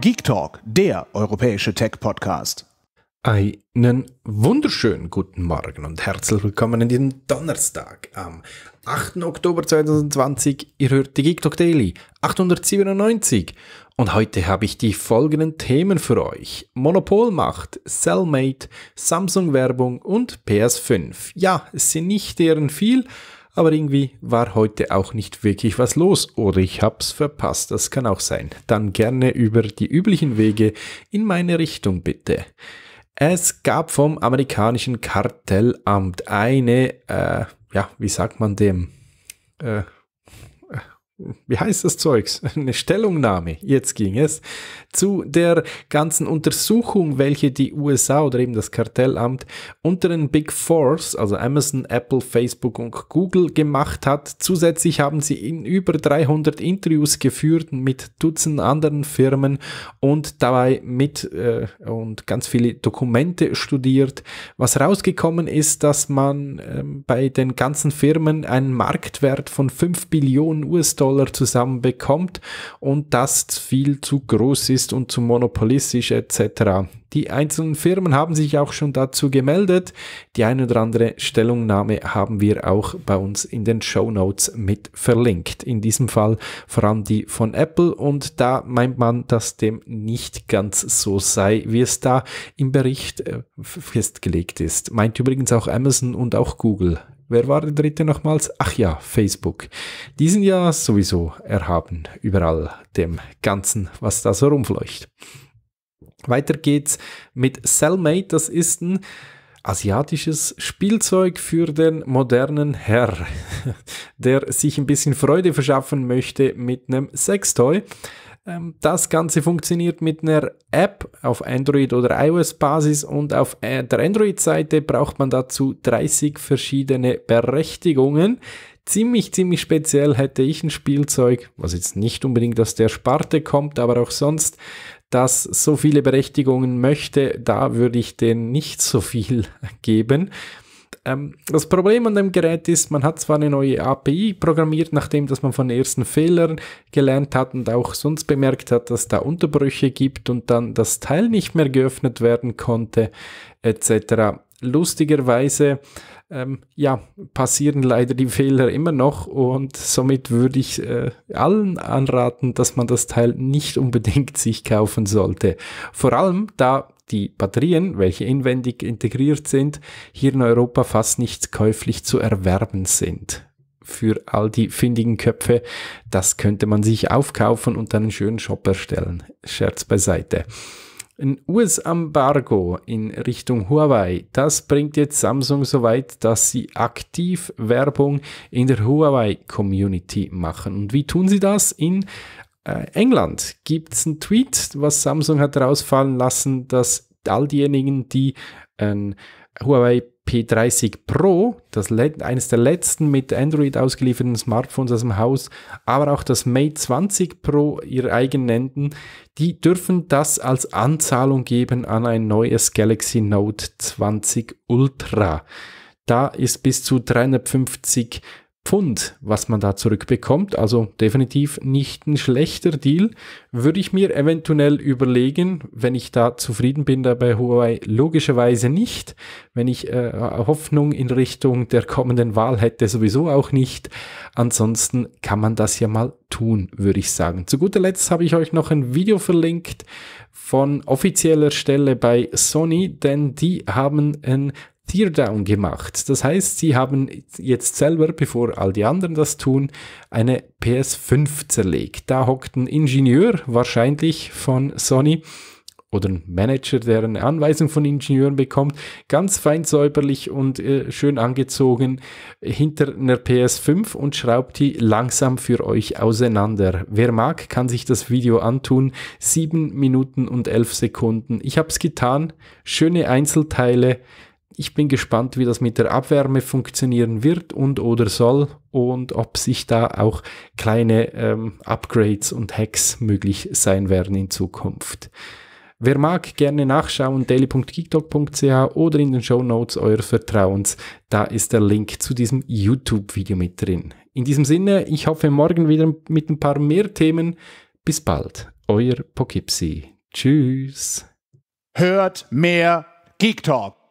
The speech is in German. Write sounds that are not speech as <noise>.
Geek Talk, der europäische Tech-Podcast. Einen wunderschönen guten Morgen und herzlich willkommen in diesem Donnerstag am 8. Oktober 2020. Ihr hört die Geek Talk Daily 897 und heute habe ich die folgenden Themen für euch. Monopolmacht, Cellmate, Samsung-Werbung und PS5. Ja, es sind nicht deren viel, aber irgendwie war heute auch nicht wirklich was los oder ich hab's verpasst, das kann auch sein. Dann gerne über die üblichen Wege in meine Richtung bitte. Es gab vom amerikanischen Kartellamt eine, äh, ja, wie sagt man dem? Äh, wie heißt das Zeugs? <laughs> Eine Stellungnahme, jetzt ging es, zu der ganzen Untersuchung, welche die USA oder eben das Kartellamt unter den Big Fours, also Amazon, Apple, Facebook und Google gemacht hat. Zusätzlich haben sie in über 300 Interviews geführt mit Dutzend anderen Firmen und dabei mit äh, und ganz viele Dokumente studiert. Was rausgekommen ist, dass man äh, bei den ganzen Firmen einen Marktwert von 5 Billionen US-Dollar US-Dollar zusammenbekommt und das viel zu groß ist und zu monopolistisch etc. Die einzelnen Firmen haben sich auch schon dazu gemeldet. Die eine oder andere Stellungnahme haben wir auch bei uns in den Show Notes mit verlinkt. In diesem Fall vor allem die von Apple und da meint man, dass dem nicht ganz so sei, wie es da im Bericht äh, festgelegt ist. Meint übrigens auch Amazon und auch Google wer war der dritte nochmals? Ach ja, Facebook. Die sind ja sowieso erhaben überall dem Ganzen, was da so rumfleucht. Weiter geht's mit Cellmate. Das ist ein asiatisches Spielzeug für den modernen Herr, <laughs> der sich ein bisschen Freude verschaffen möchte mit einem Sextoy. Ähm, das Ganze funktioniert mit einer App auf Android- oder iOS-Basis und auf äh, der Android-Seite braucht man dazu 30 verschiedene Berechtigungen. Ziemlich, ziemlich speziell hätte ich ein Spielzeug, was jetzt nicht unbedingt aus der Sparte kommt, aber auch sonst, das so viele Berechtigungen möchte, da würde ich denen nicht so viel <laughs> geben. Ähm, das Problem an dem Gerät ist, man hat zwar eine neue API programmiert, nachdem dass man von ersten Fehlern gelernt hat und auch sonst bemerkt hat, dass da Unterbrüche gibt und dann das Teil nicht mehr geöffnet werden konnte, etc. Lustigerweise ähm, ja, passieren leider die Fehler immer noch und somit würde ich äh, allen anraten, dass man das Teil nicht unbedingt sich kaufen sollte. Vor allem, da die Batterien, welche inwendig integriert sind, hier in Europa fast nicht käuflich zu erwerben sind. Für all die findigen Köpfe, das könnte man sich aufkaufen und einen schönen Shop erstellen. Scherz beiseite. Ein US-Embargo in Richtung Huawei, das bringt jetzt Samsung so weit, dass sie aktiv Werbung in der Huawei-Community machen. Und wie tun sie das? In äh, England gibt es einen Tweet, was Samsung hat rausfallen lassen, dass all diejenigen, die ein Huawei P30 Pro, das eines der letzten mit Android ausgelieferten Smartphones aus dem Haus, aber auch das Mate 20 Pro, ihr eigen nennen, die dürfen das als Anzahlung geben an ein neues Galaxy Note 20 Ultra. Da ist bis zu 350 Pfund, was man da zurückbekommt. Also definitiv nicht ein schlechter Deal. Würde ich mir eventuell überlegen, wenn ich da zufrieden bin dabei Huawei, logischerweise nicht. Wenn ich äh, Hoffnung in Richtung der kommenden Wahl hätte, sowieso auch nicht. Ansonsten kann man das ja mal tun, würde ich sagen. Zu guter Letzt habe ich euch noch ein Video verlinkt von offizieller Stelle bei Sony, denn die haben ein Teardown gemacht. Das heißt, sie haben jetzt selber, bevor all die anderen das tun, eine PS5 zerlegt. Da hockt ein Ingenieur, wahrscheinlich von Sony, oder ein Manager, der eine Anweisung von Ingenieuren bekommt, ganz fein säuberlich und äh, schön angezogen hinter einer PS5 und schraubt die langsam für euch auseinander. Wer mag, kann sich das Video antun. 7 Minuten und 11 Sekunden. Ich habe es getan. Schöne Einzelteile ich bin gespannt, wie das mit der Abwärme funktionieren wird und oder soll und ob sich da auch kleine ähm, Upgrades und Hacks möglich sein werden in Zukunft. Wer mag, gerne nachschauen, daily.geektalk.ch oder in den Show Notes eures Vertrauens. Da ist der Link zu diesem YouTube-Video mit drin. In diesem Sinne, ich hoffe morgen wieder mit ein paar mehr Themen. Bis bald, euer Pokipsi. Tschüss. Hört mehr Geek Talk.